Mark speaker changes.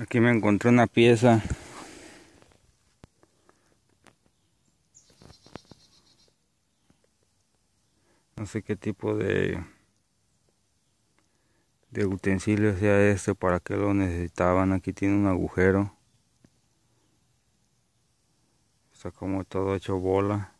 Speaker 1: Aquí me encontré una pieza.
Speaker 2: No sé qué tipo de de utensilio sea este, para qué lo necesitaban. Aquí tiene un agujero. Está como todo hecho bola.